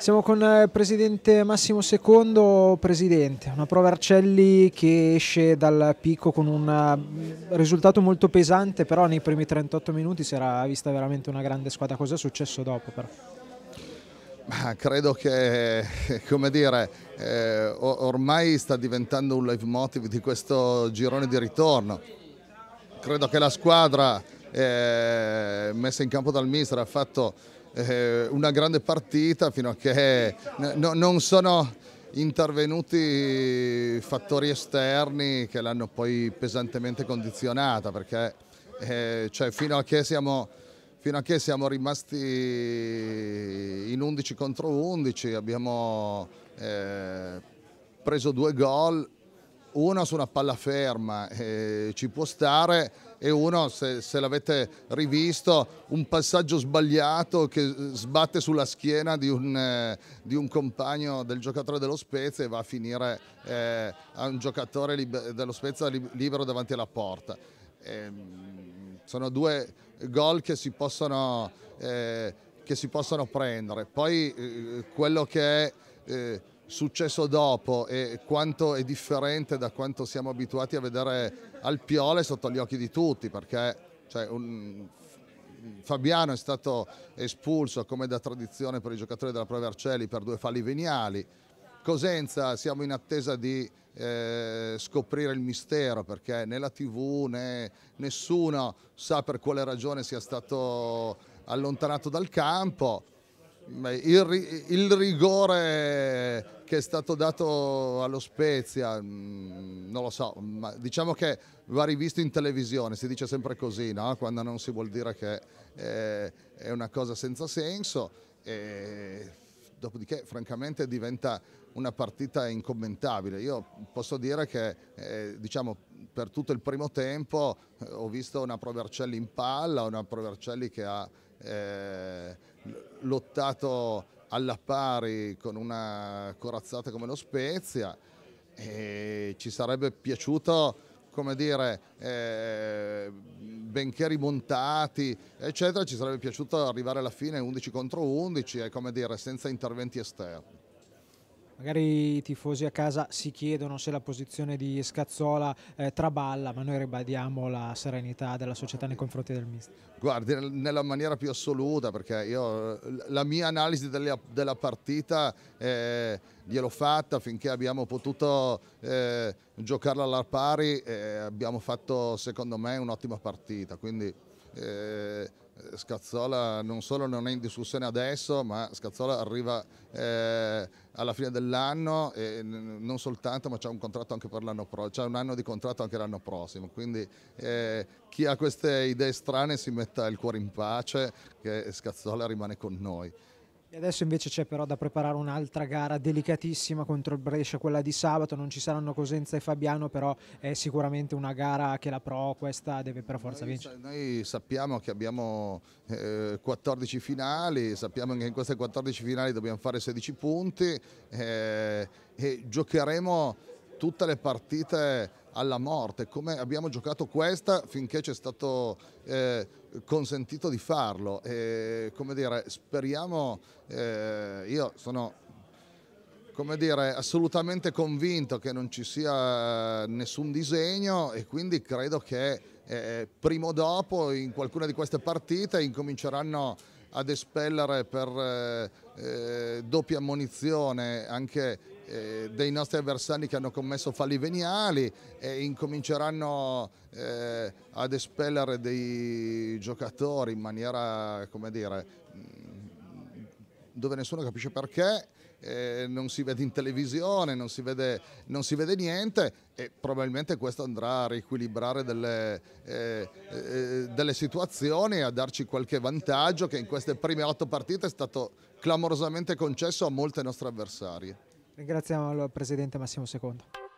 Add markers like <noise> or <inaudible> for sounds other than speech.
Siamo con il eh, presidente Massimo II, presidente, una prova Arcelli che esce dal picco con un eh, risultato molto pesante, però nei primi 38 minuti si era vista veramente una grande squadra. Cosa è successo dopo però? Ma credo che, <laughs> come dire, eh, ormai sta diventando un leitmotiv di questo girone di ritorno. Credo che la squadra eh, messa in campo dal mister ha fatto eh, una grande partita fino a che eh, no, non sono intervenuti fattori esterni che l'hanno poi pesantemente condizionata perché eh, cioè fino, a siamo, fino, a che siamo, rimasti in 11 contro 11 abbiamo eh, preso due gol uno su una palla ferma eh, ci può stare e uno se, se l'avete rivisto un passaggio sbagliato che sbatte sulla schiena di un, eh, di un compagno del giocatore dello Spezia e va a finire eh, a un giocatore dello Spezia libero davanti alla porta. Ehm, sono due gol che si possono, eh, che si possono prendere. Poi eh, quello che è eh, successo dopo e quanto è differente da quanto siamo abituati a vedere al Piole sotto gli occhi di tutti, perché cioè, un, Fabiano è stato espulso come da tradizione per i giocatori della Pro Vercelli per due falli veniali. Cosenza siamo in attesa di eh, scoprire il mistero perché né la TV né nessuno sa per quale ragione sia stato allontanato dal campo. Il, il rigore che è stato dato allo Spezia, mm, non lo so, ma diciamo che va rivisto in televisione, si dice sempre così, no? quando non si vuol dire che eh, è una cosa senza senso, e dopodiché francamente diventa una partita incommentabile. Io posso dire che eh, diciamo, per tutto il primo tempo eh, ho visto una Provercelli in palla, una Provercelli che ha lottato alla pari con una corazzata come lo Spezia e ci sarebbe piaciuto come dire, eh, benché rimontati, eccetera, ci sarebbe piaciuto arrivare alla fine 11 contro 11 e come dire, senza interventi esterni. Magari i tifosi a casa si chiedono se la posizione di Scazzola eh, traballa, ma noi ribadiamo la serenità della società nei confronti del mister. Guardi, nella maniera più assoluta, perché io la mia analisi delle, della partita eh, gliel'ho fatta finché abbiamo potuto eh, giocarla alla pari, abbiamo fatto secondo me un'ottima partita, quindi eh, Scazzola non solo non è in discussione adesso, ma Scazzola arriva eh, alla fine dell'anno e non soltanto, ma c'è un contratto anche per l'anno prossimo, c'è un anno di contratto anche l'anno prossimo. Quindi eh, chi ha queste idee strane si metta il cuore in pace che Scazzola rimane con noi. E adesso invece c'è però da preparare un'altra gara delicatissima contro il Brescia, quella di sabato, non ci saranno Cosenza e Fabiano, però è sicuramente una gara che la Pro questa deve per forza noi, vincere. Noi sappiamo che abbiamo eh, 14 finali, sappiamo che in queste 14 finali dobbiamo fare 16 punti eh, e giocheremo tutte le partite alla morte, come abbiamo giocato questa finché ci è stato eh, consentito di farlo. E, come dire, speriamo, eh, io sono come dire, assolutamente convinto che non ci sia eh, nessun disegno e quindi credo che eh, prima o dopo in qualcuna di queste partite incominceranno ad espellere per eh, eh, doppia ammonizione anche eh, dei nostri avversari che hanno commesso falli veniali e incominceranno eh, ad espellere dei giocatori in maniera, come dire, mm, dove nessuno capisce perché eh, non si vede in televisione, non si vede, non si vede, niente e probabilmente questo andrà a riequilibrare delle, eh, eh, delle situazioni e a darci qualche vantaggio che in queste prime otto partite è stato clamorosamente concesso a molte nostre avversarie. Ringraziamo il Presidente Massimo Secondo.